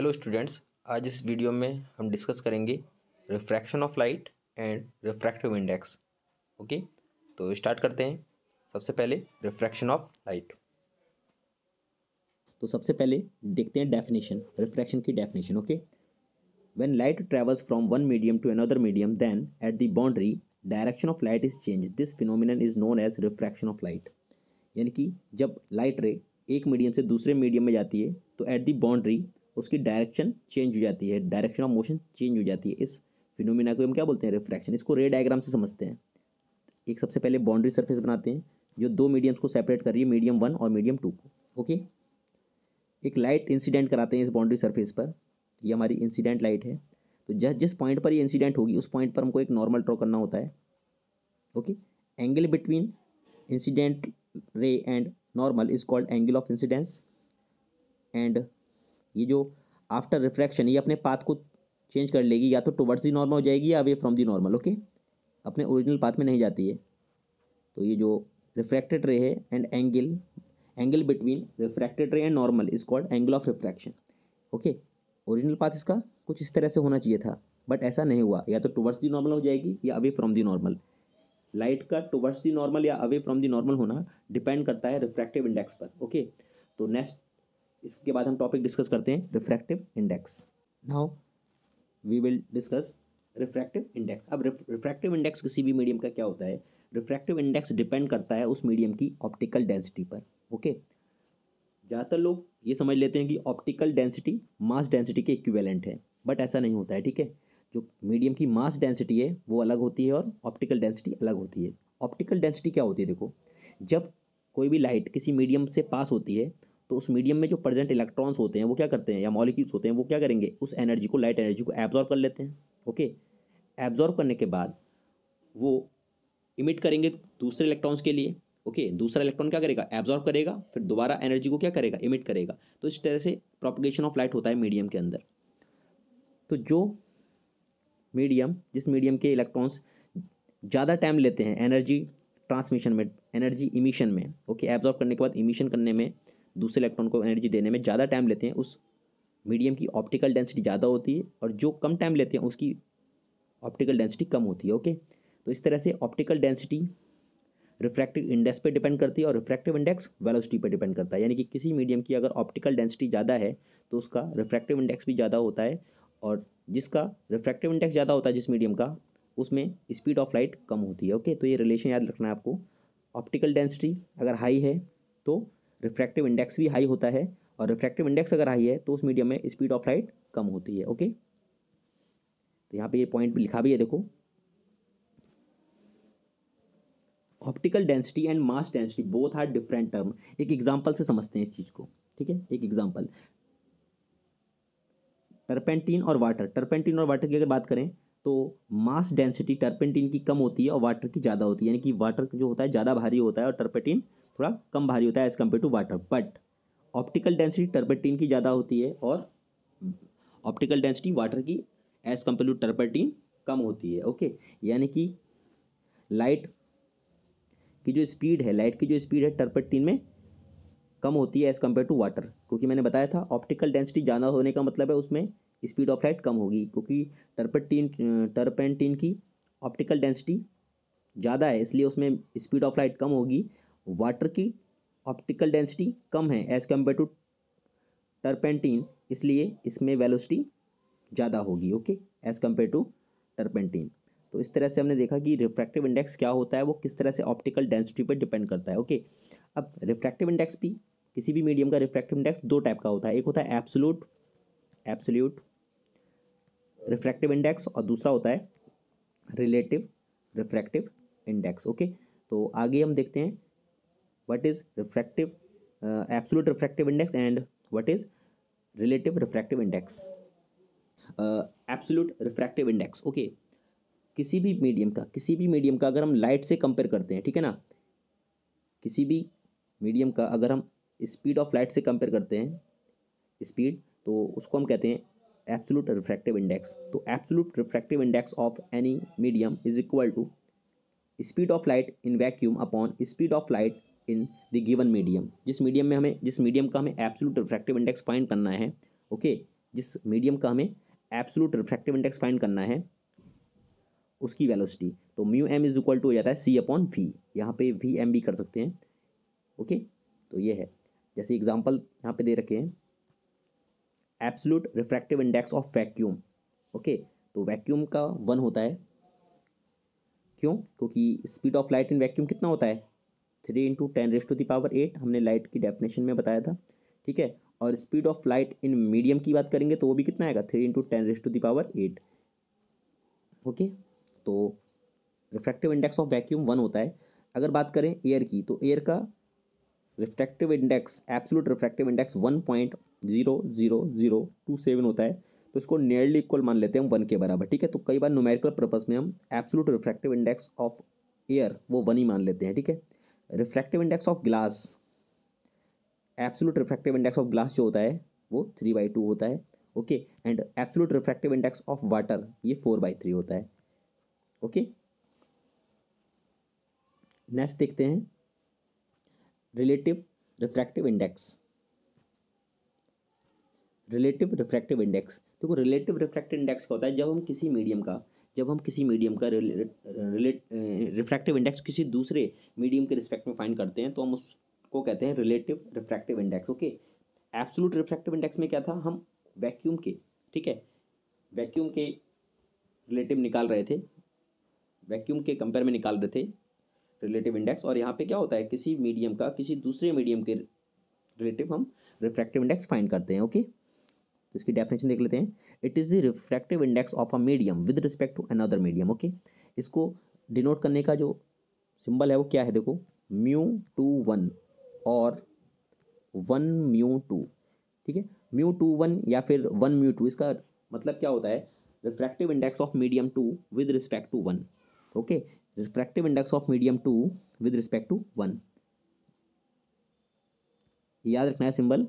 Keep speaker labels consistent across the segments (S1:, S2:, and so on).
S1: Hello students आज इस video में हम डिस्कस करेंगे refraction of light and refractive index okay तो स्टार्ट करते हैं सबसे पहले रिफ्रैक्शन ऑफ लाइट तो सबसे पहले देखते हैं डेफिनेशन रिफ्रैक्शन की definition okay when light travels from one medium to another medium then at the boundary direction of light is change this phenomenon is known as refraction of light यानी कि जब light रे एक medium से दूसरे medium में जाती है तो एट दी बाउंड्री उसकी डायरेक्शन चेंज हो जाती है डायरेक्शन ऑफ मोशन चेंज हो जाती है इस फिनोमिना को हम क्या बोलते हैं रिफ्रैक्शन इसको रे डायग्राम से समझते हैं एक सबसे पहले बाउंड्री सर्फेस बनाते हैं जो दो मीडियम्स को सेपरेट कर रही है मीडियम वन और मीडियम टू को ओके एक लाइट इंसिडेंट कराते हैं इस बाउंड्री सर्फेस पर ये हमारी इंसिडेंट लाइट है तो जिस जिस पॉइंट पर ये इंसिडेंट होगी उस पॉइंट पर हमको एक नॉर्मल ड्रॉ करना होता है okay angle between incident ray and normal is called angle of incidence and ये जो आफ्टर रिफ्रैक्शन ये अपने पाथ को चेंज कर लेगी या तो टुवर्ड्स दी नॉर्मल हो जाएगी या away from the normal okay अपने ओरिजिनल पाथ में नहीं जाती है तो ये जो रिफ्रैक्टेड रे है and angle angle between refracted ray and normal is called angle of refraction okay original path इसका कुछ इस तरह से होना चाहिए था बट ऐसा नहीं हुआ या तो टुवर्ड्स दी नॉर्मल हो जाएगी या away from the normal light का टुवर्ड्स दी नॉर्मल या अवे फ्रॉम दी नॉर्मल होना डिपेंड करता है रिफ्रैक्टिव इंडेक्स पर ओके तो नेक्स्ट इसके बाद हम टॉपिक डिस्कस करते हैं refractive index now we will discuss refractive index अब रिफ्रैक्टिव इंडेक्स किसी भी मीडियम का क्या होता है रिफ्रैक्टिव इंडेक्स डिपेंड करता है उस मीडियम की ऑप्टिकल डेंसिटी पर ओके ज़्यादातर लोग ये समझ लेते हैं कि ऑप्टिकल डेंसिटी मास डेंसिटी के इक्विवेलेंट है बट ऐसा नहीं होता है ठीक है जो मीडियम की मास डेंसिटी है वो अलग होती है और ऑप्टिकल डेंसिटी अलग होती है ऑप्टिकल डेंसिटी क्या होती है देखो जब कोई भी लाइट किसी मीडियम से पास होती है तो उस मीडियम में जो प्रेजेंट इलेक्ट्रॉन्स होते हैं वो क्या करते हैं या मॉलिक्यूल्स होते हैं वो क्या करेंगे उस एनर्जी को लाइट एनर्जी को एब्जॉर्व कर लेते हैं ओके एब्जॉर्व करने के बाद वो इमिट करेंगे दूसरे इलेक्ट्रॉन्स के लिए ओके okay, दूसरा इलेक्ट्रॉन क्या करेगा एब्जॉर्व करेगा फिर दोबारा एनर्जी को क्या करेगा इमिट करेगा तो इस तरह से प्रोपगेशन ऑफ लाइट होता है मीडियम के अंदर तो जो मीडियम जिस मीडियम के इलेक्ट्रॉन्स ज़्यादा टाइम लेते हैं एनर्जी ट्रांसमिशन में एनर्जी इमिशन में ओके okay, एब्जॉर्व करने के बाद इमिशन करने में दूसरे इलेक्ट्रॉन को एनर्जी देने में ज़्यादा टाइम लेते हैं उस मीडियम की ऑप्टिकल डेंसिटी ज़्यादा होती है और जो कम टाइम लेते हैं उसकी ऑप्टिकल डेंसिटी कम होती है ओके तो इस तरह से ऑप्टिकल डेंसिटी रिफ्रैक्टिव इंडेक्स पे डिपेंड करती है और रिफ्रैक्टिव इंडेक्स वेलोसिटी पे डिपेंड करता है यानी कि किसी मीडियम की अगर ऑप्टिकल डेंसिटी ज़्यादा है तो उसका रिफ्रैक्टिव इंडेक्स भी ज़्यादा होता है और जिसका रिफ्रैक्टिव इंडेक्स ज़्यादा होता है जिस मीडियम का उसमें स्पीड ऑफ लाइट कम होती है ओके तो ये रिलेशन याद रखना है आपको ऑप्टिकल डेंसिटी अगर हाई है तो रिफ्रैक्टिव इंडेक्स भी हाई होता है और रिफ्रैक्टिव इंडेक्स अगर हाई है तो उस मीडियम में स्पीड ऑफ लाइट कम होती है ओके तो यहाँ पे ये पॉइंट भी लिखा भी है देखो optical density and mass density both are different term एक एग्जाम्पल से समझते हैं इस चीज़ को ठीक है एक एग्जाम्पल टर्पेंटीन और वाटर टर्पेंटीन और वाटर की अगर बात करें तो मास डेंसिटी टर्पेंटीन की कम होती है और वाटर की ज़्यादा होती है यानी कि वाटर जो होता है ज़्यादा भारी होता है और टर्पेटीन थोड़ा कम भारी होता है as compare to water but optical density turpentine की ज़्यादा होती है और ऑप्टिकल डेंसिटी वाटर की एज़ कम्पेयर टू टर्पेटीन कम होती है ओके यानी कि लाइट की जो स्पीड है लाइट की जो स्पीड है टर्पेटीन में कम होती है एज़ कम्पेयर टू वाटर क्योंकि मैंने बताया था ऑप्टिकल डेंसिटी ज़्यादा होने का मतलब है उसमें स्पीड ऑफ लाइट कम होगी क्योंकि टर्पेटीन टर्पेंटीन की ऑप्टिकल डेंसिटी ज़्यादा है इसलिए उसमें स्पीड ऑफ लाइट कम होगी वाटर की ऑप्टिकल डेंसिटी कम है एज़ कम्पेयर टू टर्पेंटीन इसलिए इसमें वेलोसिटी ज़्यादा होगी okay as compare to turpentine तो इस तरह से हमने देखा कि रिफ्रैक्टिव इंडेक्स क्या होता है वो किस तरह से ऑप्टिकल डेंसिटी पर डिपेंड करता है ओके अब रिफ्रैक्टिव इंडेक्स भी किसी भी मीडियम का रिफ्रैक्टिव इंडेक्स दो टाइप का होता है एक होता है एप्सोलूट एप्सोल्यूट रिफ्रैक्टिव इंडेक्स और दूसरा होता है रिलेटिव रिफ्रैक्टिव इंडेक्स ओके तो आगे हम देखते हैं what is refractive uh, absolute refractive index and what is relative refractive index refractive index okay किसी भी मीडियम का किसी भी मीडियम का अगर हम लाइट से कंपेयर करते हैं ठीक है ना किसी भी मीडियम का अगर हम स्पीड ऑफ लाइट से कंपेयर करते हैं स्पीड तो उसको हम कहते हैं एब्सोल्यूट रिफ्रैक्टिव इंडेक्स तो absolute refractive index of any medium is equal to speed of light in vacuum upon speed of light in the given medium जिस मीडियम में हमें जिस मीडियम का हमें एब्सोलूट रिफ्रैक्टिव इंडेक्स फाइंड करना है okay okay, जिस मीडियम का हमें एब्सोलूट रिफ्रैक्टिव इंडेक्स फाइंड करना है उसकी वेलोसिटी तो mu M is equal to हो जाता है सी अपॉन वी यहाँ पे वी एम भी कर सकते हैं ओके तो ये है जैसे एग्जांपल यहाँ पे दे रखे हैं absolute refractive index of vacuum okay तो वैक्यूम का वन होता है क्यों क्योंकि speed of light in vacuum कितना होता है three into ten raise to the power eight हमने लाइट की डेफिनेशन में बताया था ठीक है और speed of light in medium की बात करेंगे तो वो भी कितना आएगा three into ten raise to the power eight okay तो refractive index of vacuum one होता है अगर बात करें एयर की तो एयर का refractive index absolute refractive index one point zero zero zero two seven होता है तो इसको नियरली इक्वल मान लेते हैं हम वन के बराबर ठीक है तो कई बार न्यूमेरिकल पर्पज़ में हम absolute refractive index of air वो वन ही मान लेते हैं ठीक है reflective index of glass absolute refractive index of glass जो होता है वो थ्री बाई टू होता है okay and absolute refractive index of water ये फोर बाई थ्री होता है ओके okay? नेक्स्ट देखते हैं relative refractive index relative refractive index देखो रिलेटिव रिफ्रैक्टिव इंडेक्स होता है जब हम किसी मीडियम का जब हम किसी मीडियम का रिलेट रिफ्रैक्टिव इंडेक्स किसी दूसरे मीडियम के रिस्पेक्ट में फाइंड करते हैं तो हम उसको कहते हैं relative refractive index okay absolute refractive index में क्या था हम वैक्यूम के ठीक है वैक्यूम के रिलेटिव निकाल रहे थे वैक्यूम के कंपेयर में निकाल रहे थे रिलेटिव इंडेक्स और यहाँ पे क्या होता है किसी मीडियम का किसी दूसरे मीडियम के रिलेटिव हम रिफ्रैक्टिव इंडेक्स फाइंड करते हैं ओके okay? तो इसकी डेफिनेशन देख लेते हैं it is the refractive index of a medium with respect to another medium okay इसको डिनोट करने का जो सिंबल है वो क्या है देखो म्यू टू वन और वन म्यू टू ठीक है म्यू टू वन या फिर वन म्यू टू इसका मतलब क्या होता है refractive index of medium two with respect to one okay refractive index of medium two with respect to one याद रखना है सिंबल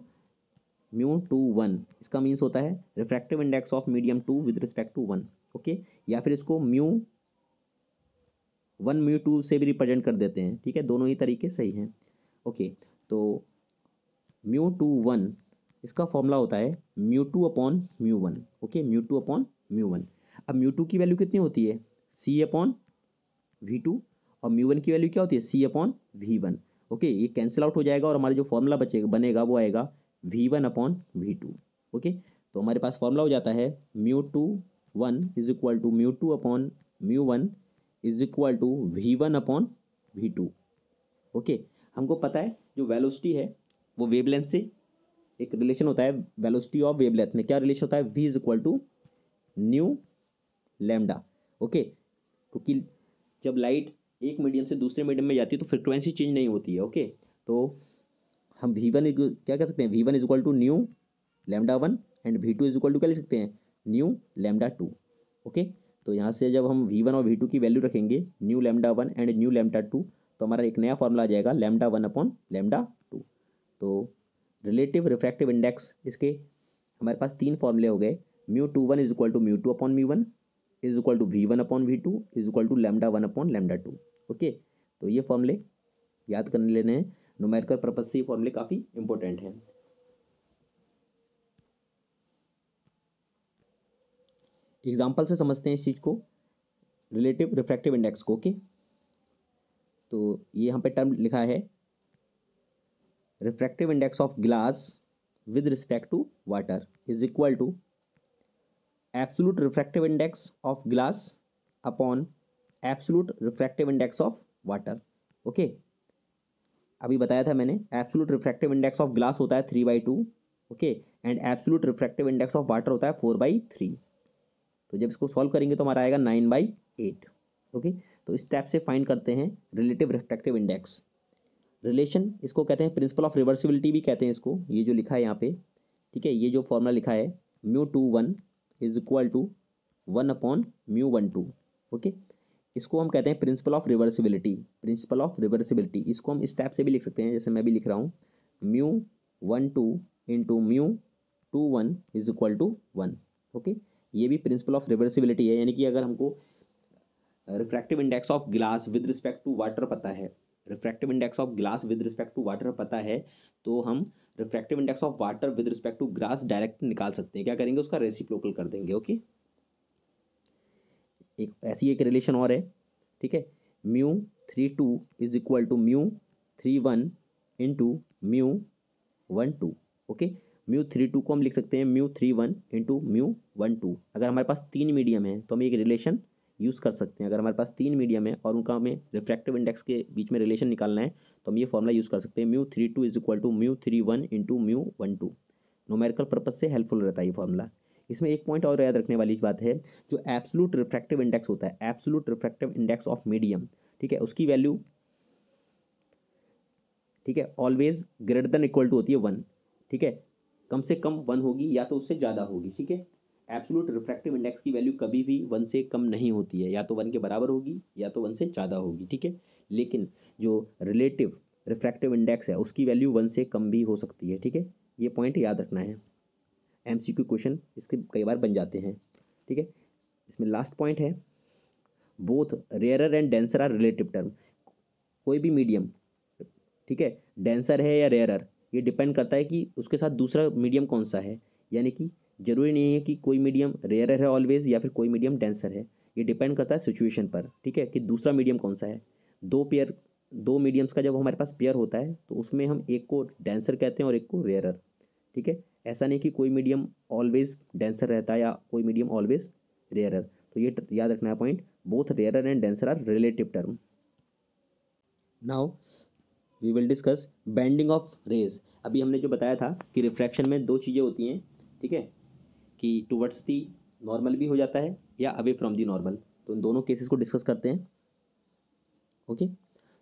S1: म्यू टू वन इसका मीन्स होता है refractive index of medium two with respect to one okay या फिर इसको mu one mu to से भी रिप्रेजेंट कर देते हैं ठीक है दोनों ही तरीके सही हैं ओके okay, तो म्यू टू वन इसका फॉर्मूला होता है mu two upon mu one okay mu two upon mu one अब म्यू टू की वैल्यू कितनी होती है सी अपॉन वी टू और म्यू वन की वैल्यू क्या होती है C upon V one okay ये कैंसिल आउट हो जाएगा और हमारा जो फॉर्मूला बचेगा बनेगा वो आएगा V one upon V two okay तो हमारे पास फॉर्मूला हो जाता है mu two one is equal to mu two upon mu one is equal to V one upon V two okay हमको पता है जो वेलोसिटी है वो वेवलेंथ से एक रिलेशन होता है वेलोसिटी ऑफ वेवलेंथ में क्या रिलेशन होता है V is equal to nu lambda okay क्योंकि जब लाइट एक मीडियम से दूसरे मीडियम में जाती है तो फ्रिक्वेंसी चेंज नहीं होती है ओके okay? तो हम वी वन क्या कह सकते हैं V one is equal to nu lambda one and V two is equal to क्या लिख सकते हैं न्यू लेमडा टू ओके तो यहाँ से जब हम वी वन और वी टू की वैल्यू रखेंगे nu lambda one and nu lambda two तो हमारा एक नया फॉर्मूला आ जाएगा lambda one upon lambda two तो रिलेटिव रिफ्रैक्टिव इंडेक्स इसके हमारे पास तीन फॉर्मूले हो गए mu two one is equal to mu two upon mu one is equal to V one upon V two is equal to lambda one upon lambda two okay तो ये फॉर्मूले याद कर लेने हैं नोमेरिकल पर्पज से ये फॉर्मूले काफ़ी इंपॉर्टेंट हैं एग्जाम्पल से समझते हैं इस चीज़ को रिलेटिव रिफ्रैक्टिव इंडेक्स को ओके तो ये यहाँ पे टर्म लिखा है refractive index of glass with respect to water is equal to absolute refractive index of glass upon absolute refractive index of water okay अभी बताया था मैंने absolute refractive index of glass होता है three by two okay and absolute refractive index of water होता है four by three तो जब इसको सॉल्व करेंगे तो हमारा आएगा नाइन बाई एट ओके तो इस टाइप से फाइंड करते हैं रिलेटिव रिफ्रैक्टिव इंडेक्स रिलेशन इसको कहते हैं प्रिंसिपल ऑफ रिवर्सिबिलिटी भी कहते हैं इसको ये जो लिखा है यहाँ पे ठीक है ये जो फॉर्मूला लिखा है mu two one is equal to one upon mu one two okay इसको हम कहते हैं principle of reversibility principle of reversibility इसको हम इस टाइप से भी लिख सकते हैं जैसे मैं भी लिख रहा हूँ mu one two into mu two one is equal to one okay ये भी प्रिंसिपल ऑफ रिवर्सिबिलिटी है यानी कि अगर हमको refractive index of glass with respect to water पता है refractive index of glass with respect to water पता है तो हम refractive index of water with respect to glass direct निकाल सकते हैं क्या करेंगे उसका रेसिप्रोकल कर देंगे ओके okay? एक ऐसी एक रिलेशन और है ठीक है mu three two is equal to mu three one into mu one two okay mu three two को हम लिख सकते हैं mu three one into mu one two अगर हमारे पास तीन मीडियम है तो हम एक रिलेशन यूज़ कर सकते हैं अगर हमारे पास तीन मीडियम है और उनका हमें रिफ्रैक्टिव इंडेक्स के बीच में रिलेशन निकालना है तो हम ये फॉर्मूला यूज़ कर सकते हैं mu three two is equal to mu three one into mu one two numerical purpose से हेल्पफुल रहता है ये फॉर्मूला इसमें एक पॉइंट और याद रखने वाली बात है जो एब्सोलूट रिफ्रैक्टिव इंडेक्स होता है absolute refractive index of medium ठीक है उसकी वैल्यू ठीक है always greater than equal to होती है वन ठीक है कम से कम वन होगी या तो उससे ज़्यादा होगी ठीक है एब्सोलूट रिफ्रैक्टिव इंडेक्स की वैल्यू कभी भी वन से कम नहीं होती है या तो वन के बराबर होगी या तो वन से ज़्यादा होगी ठीक है लेकिन जो रिलेटिव रिफ्रैक्टिव इंडेक्स है उसकी वैल्यू वन से कम भी हो सकती है ठीक है ये पॉइंट याद रखना है एम सी क्यू क्वेश्चन इसके कई बार बन जाते हैं ठीक है इसमें लास्ट पॉइंट है both rarer and denser are relative term कोई भी मीडियम ठीक है डेंसर है या रेयरर ये डिपेंड करता है कि उसके साथ दूसरा मीडियम कौन सा है यानी कि ज़रूरी नहीं है कि कोई मीडियम रेयरर है ऑलवेज़ या फिर कोई मीडियम डेंसर है ये डिपेंड करता है सिचुएशन पर ठीक है कि दूसरा मीडियम कौन सा है दो पेयर दो मीडियम्स का जब हमारे पास पेयर होता है तो उसमें हम एक को डेंसर कहते हैं और एक को रेयरर ठीक है ऐसा नहीं कि कोई मीडियम ऑलवेज डेंसर रहता है या कोई मीडियम ऑलवेज रेयरर तो ये याद रखना है point both rarer and denser are relative term now we will discuss bending of rays अभी हमने जो बताया था कि रिफ्रैक्शन में दो चीज़ें होती हैं ठीक है कि टूवर्ड्स दी नॉर्मल भी हो जाता है या अवे फ्रॉम दी नॉर्मल तो इन दोनों केसेस को डिस्कस करते हैं ओके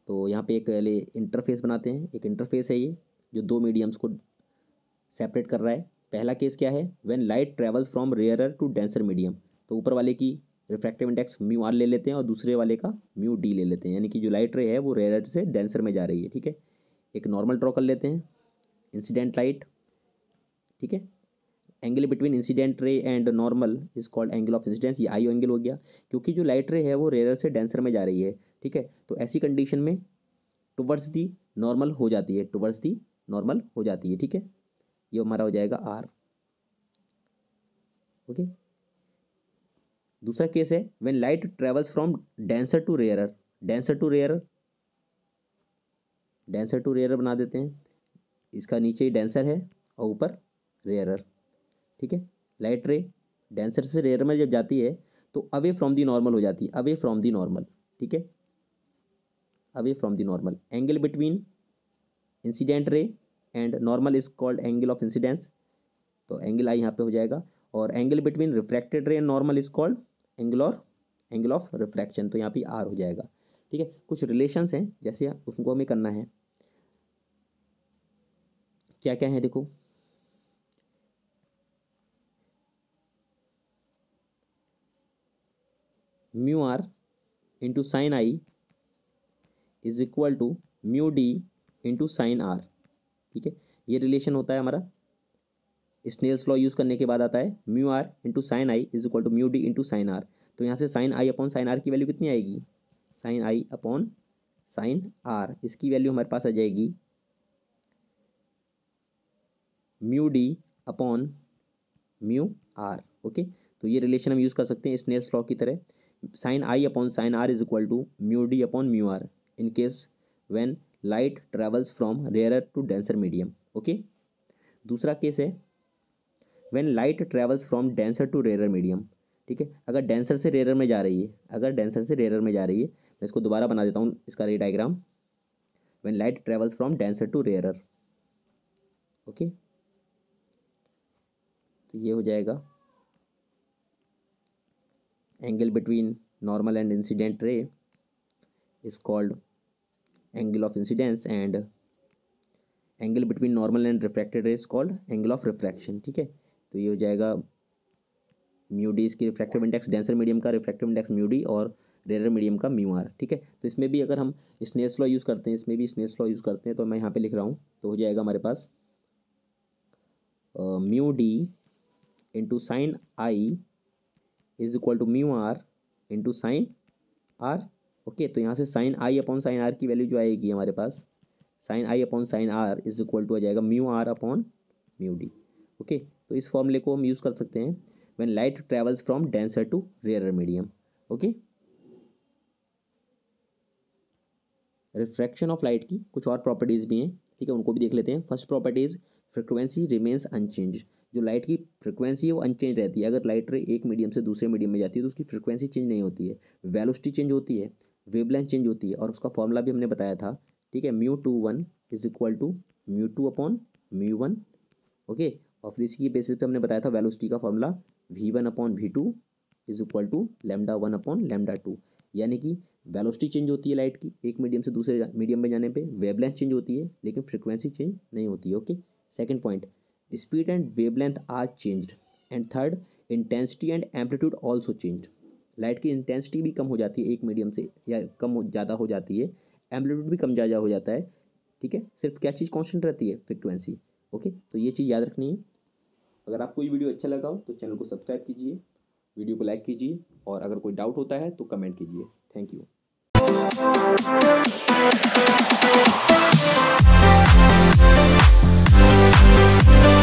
S1: तो यहाँ पे एक इंटरफेस बनाते हैं एक इंटरफेस है ये जो दो मीडियम्स को सेपरेट कर रहा है पहला केस क्या है when light travels from rarer to denser medium तो ऊपर वाले की रिफ्रैक्टिव इंडेक्स म्यू आर ले लेते हैं और दूसरे वाले का म्यू डी ले लेते हैं यानी कि जो लाइट रे है वो रेयर से डेंसर में जा रही है ठीक है एक नॉर्मल ड्रॉ कर लेते हैं इंसिडेंट लाइट ठीक है angle between incident ray and normal is called angle of incidence ये आई एंगल हो गया क्योंकि जो लाइट रे है वो रेयर से डेंसर में जा रही है ठीक है तो ऐसी कंडीशन में टुवर्ड्स दी नॉर्मल हो जाती है टुवर्ड्स दी नॉर्मल हो जाती है ठीक है ये हमारा हो जाएगा आर ओके दूसरा केस है when light travels from denser to rarer denser to rarer denser to rarer बना देते हैं इसका नीचे ही डेंसर है और ऊपर रेयरर ठीक है लाइट रे डेंसर से रेयर में जब जाती है तो अवे फ्रॉम दी नॉर्मल हो जाती है अवे फ्रॉम दी नॉर्मल ठीक है away from the normal angle between incident ray and normal is called angle of incidence तो एंगल आई यहाँ पे हो जाएगा और angle between refracted ray and normal is called angle और एंगल ऑफ रिफ्रैक्शन तो यहाँ पे आर हो जाएगा ठीक है कुछ रिलेशंस हैं जैसे उनको हमें करना है क्या क्या है देखो mu R into sine I is equal to mu D into sine R ठीक है ये रिलेशन होता है हमारा स्नेल्स लॉ यूज़ करने के बाद आता है mu R into sine I is equal to mu D into sine R तो यहाँ से sine I upon sine R की वैल्यू कितनी आएगी sine I upon sine R इसकी वैल्यू हमारे पास आ जाएगी mu D upon mu R okay तो ये रिलेशन हम यूज़ कर सकते हैं स्नेल्स लॉ की तरह sine I upon sine R is equal to mu D upon mu R in case when light travels from rare to denser medium okay दूसरा case है when light travels from denser to rare medium ठीक है अगर denser से rare में जा रही है अगर डेंसर से रेयर में जा रही है मैं इसको दोबारा बना देता हूँ इसका ray diagram when light travels from denser to rare okay तो ये हो जाएगा angle between normal and incident ray is called angle of incidence and angle between normal and refracted ray is called angle of refraction ठीक है तो ये हो जाएगा म्यूडी इसकी रिफ्रैक्टिव इंडेक्स डेंसर मीडियम का रिफ्रैक्टिव इंडेक्स म्यूडी और rare medium का म्यू आर ठीक है तो इसमें भी अगर हम स्नेस लॉ यूज़ करते हैं इसमें भी स्नेस लॉ यूज़ करते हैं तो मैं यहाँ पे लिख रहा हूँ तो हो जाएगा हमारे पास mu D into sine I is equal to mu R into sine R okay तो यहाँ से sine I upon sine R की वैल्यू जो आएगी हमारे पास sine I upon sine R is equal to आ जाएगा mu R upon mu D okay तो इस फॉर्मूले को हम यूज़ कर सकते हैं when light travels from denser to rare medium okay refraction of light की कुछ और प्रॉपर्टीज़ भी हैं ठीक है उनको भी देख लेते हैं first properties frequency remains unchanged जो लाइट की फ्रिक्वेंसी है वो अनचेंज रहती है अगर लाइट रे एक मीडियम से दूसरे मीडियम में जाती है तो उसकी फ्रिक्वेंसी चेंज नहीं होती है वेलोसिटी चेंज होती है वेवलेंथ चेंज होती है और उसका फॉर्मूला भी हमने बताया था ठीक है mu two one is equal to mu two upon mu one okay और फिर इसी के बेसिस पे हमने बताया था वेलोसिटी का formula V one upon V two is equal to lambda one upon lambda two यानी कि वेलोसिटी चेंज होती है लाइट की एक मीडियम से दूसरे मीडियम में जाने पर वेवलेंथ चेंज होती है लेकिन फ्रिक्वेंसी चेंज नहीं होती है okay second point speed and wavelength are changed and third intensity and amplitude also changed light की इंटेंसिटी भी कम हो जाती है एक मीडियम से या कम ज़्यादा हो जाती है एम्पलीट्यूड भी कम ज़्यादा हो जाता है ठीक है सिर्फ क्या चीज़ कॉन्स्टेंट रहती है फ्रिक्वेंसी ओके तो ये चीज़ याद रखनी है अगर आपको ये वीडियो अच्छा लगा हो तो चैनल को सब्सक्राइब कीजिए वीडियो को लाइक कीजिए और अगर कोई डाउट होता है तो कमेंट कीजिए थैंक यू